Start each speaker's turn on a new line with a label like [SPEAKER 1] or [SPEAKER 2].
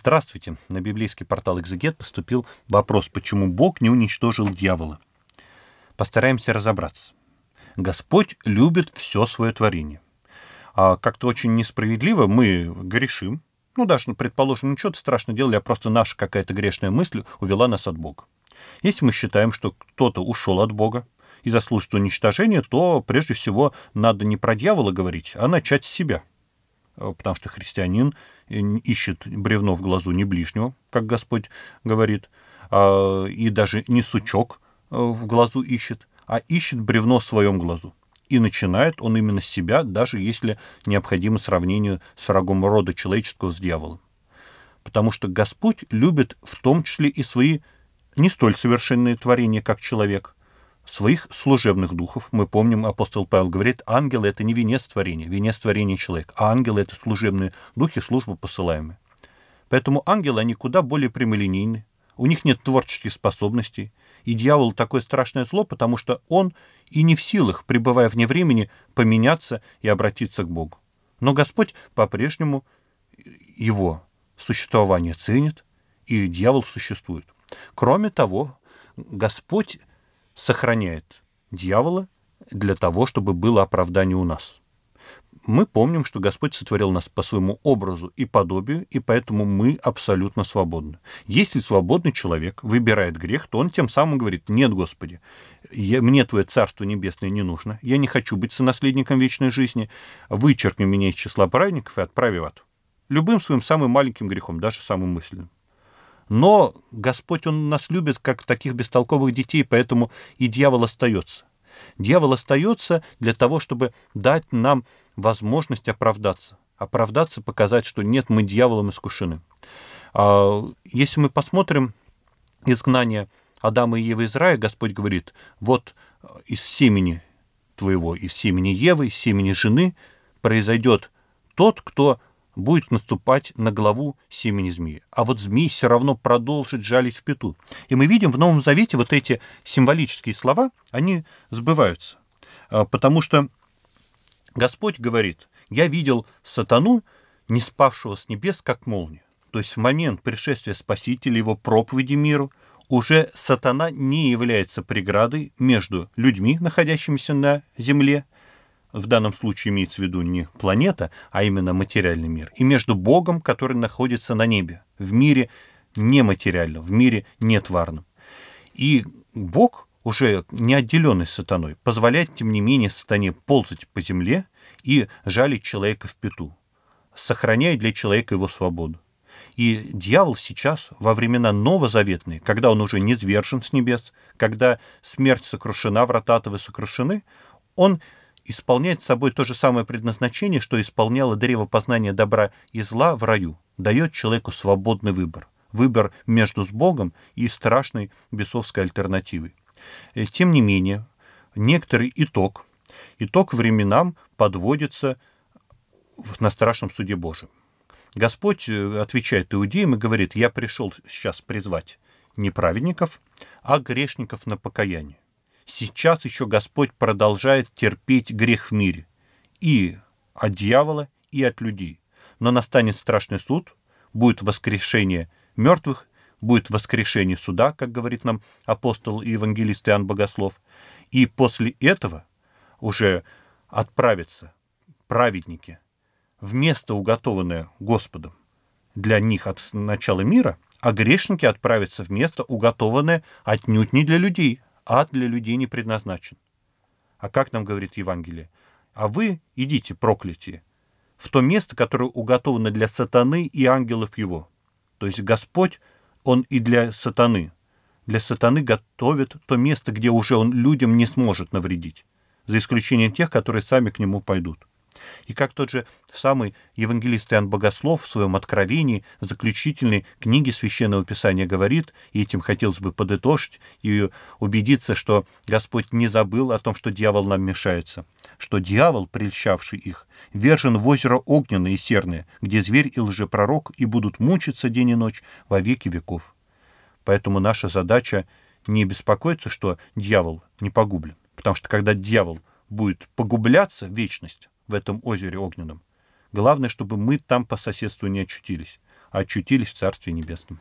[SPEAKER 1] Здравствуйте. На библейский портал «Экзегет» поступил вопрос, почему Бог не уничтожил дьявола. Постараемся разобраться. Господь любит все свое творение. А как-то очень несправедливо мы грешим. Ну, даже, предположим, ничего страшно делали, а просто наша какая-то грешная мысль увела нас от Бога. Если мы считаем, что кто-то ушел от Бога, и заслужит уничтожение, то прежде всего надо не про дьявола говорить, а начать с себя. Э, потому что христианин ищет бревно в глазу не ближнего, как Господь говорит, а, и даже не сучок э, в глазу ищет, а ищет бревно в своем глазу. И начинает он именно с себя, даже если необходимо сравнению с врагом рода человеческого с дьяволом. Потому что Господь любит в том числе и свои не столь совершенные творения, как человек – своих служебных духов, мы помним, апостол Павел говорит, ангелы — это не венец творения, венец творения человек, а ангелы — это служебные духи, службы посылаемые. Поэтому ангелы, они куда более прямолинейны, у них нет творческих способностей, и дьявол такое страшное зло, потому что он и не в силах, пребывая вне времени, поменяться и обратиться к Богу. Но Господь по-прежнему его существование ценит, и дьявол существует. Кроме того, Господь сохраняет дьявола для того, чтобы было оправдание у нас. Мы помним, что Господь сотворил нас по своему образу и подобию, и поэтому мы абсолютно свободны. Если свободный человек выбирает грех, то он тем самым говорит, нет, Господи, я, мне Твое Царство Небесное не нужно, я не хочу быть сонаследником вечной жизни, вычеркни меня из числа праведников и отправи в ад. Любым своим самым маленьким грехом, даже самым мысленным. Но Господь, Он нас любит, как таких бестолковых детей, поэтому и дьявол остается. Дьявол остается для того, чтобы дать нам возможность оправдаться. Оправдаться, показать, что нет, мы дьяволом искушены. А, если мы посмотрим изгнание Адама и Евы из рая, Господь говорит, вот э, из семени твоего, из семени Евы, из семени жены произойдет тот, кто будет наступать на главу семени змеи. А вот змей все равно продолжит жалить в пету. И мы видим в Новом Завете вот эти символические слова, они сбываются. А, потому что Господь говорит, я видел сатану, не спавшего с небес, как молния. То есть в момент пришествия Спасителя, его проповеди миру, уже сатана не является преградой между людьми, находящимися на земле, в данном случае имеется в виду не планета, а именно материальный мир, и между Богом, который находится на небе, в мире нематериальном, в мире нетварном. И Бог, уже не отделенный сатаной, позволяет, тем не менее, сатане ползать по земле и жалить человека в пету, сохраняя для человека его свободу. И дьявол сейчас, во времена новозаветные, когда он уже не звержен с небес, когда смерть сокрушена, врата-то сокрушены, он исполняет собой то же самое предназначение, что исполняло древо познания добра и зла в раю, дает человеку свободный выбор. Выбор между с Богом и страшной бесовской альтернативой. Э, тем не менее, некоторый итог, итог временам подводится на страшном суде Божьем. Господь э, отвечает иудеям и говорит, я пришел сейчас призвать не праведников, а грешников на покаяние сейчас еще Господь продолжает терпеть грех в мире. И от дьявола, и от людей. Но настанет страшный суд, будет воскрешение мертвых, будет воскрешение суда, как говорит нам апостол и евангелист Иоанн Богослов. И после этого уже отправятся праведники в место, уготованное Господом для них от начала мира, а грешники отправятся в место, уготованное отнюдь не для людей, ад для людей не предназначен. А как нам говорит Евангелие? А вы идите, проклятие, в то место, которое уготовано для сатаны и ангелов его. То есть Господь, Он и для сатаны. Для сатаны готовит то место, где уже Он людям не сможет навредить, за исключением тех, которые сами к Нему пойдут. И как тот же самый евангелист Иоанн Богослов в своем откровении, в заключительной книге Священного Писания говорит, и этим хотелось бы подытожить и убедиться, что Господь не забыл о том, что дьявол нам мешается, что дьявол, прельщавший их, вержен в озеро огненное и серное, где зверь и лжепророк и будут мучиться день и ночь во веки веков. Поэтому наша задача не беспокоиться, что дьявол не погублен. Потому что когда дьявол будет погубляться в вечность, в этом озере огненном. Главное, чтобы мы там по соседству не очутились, а очутились в Царстве Небесном.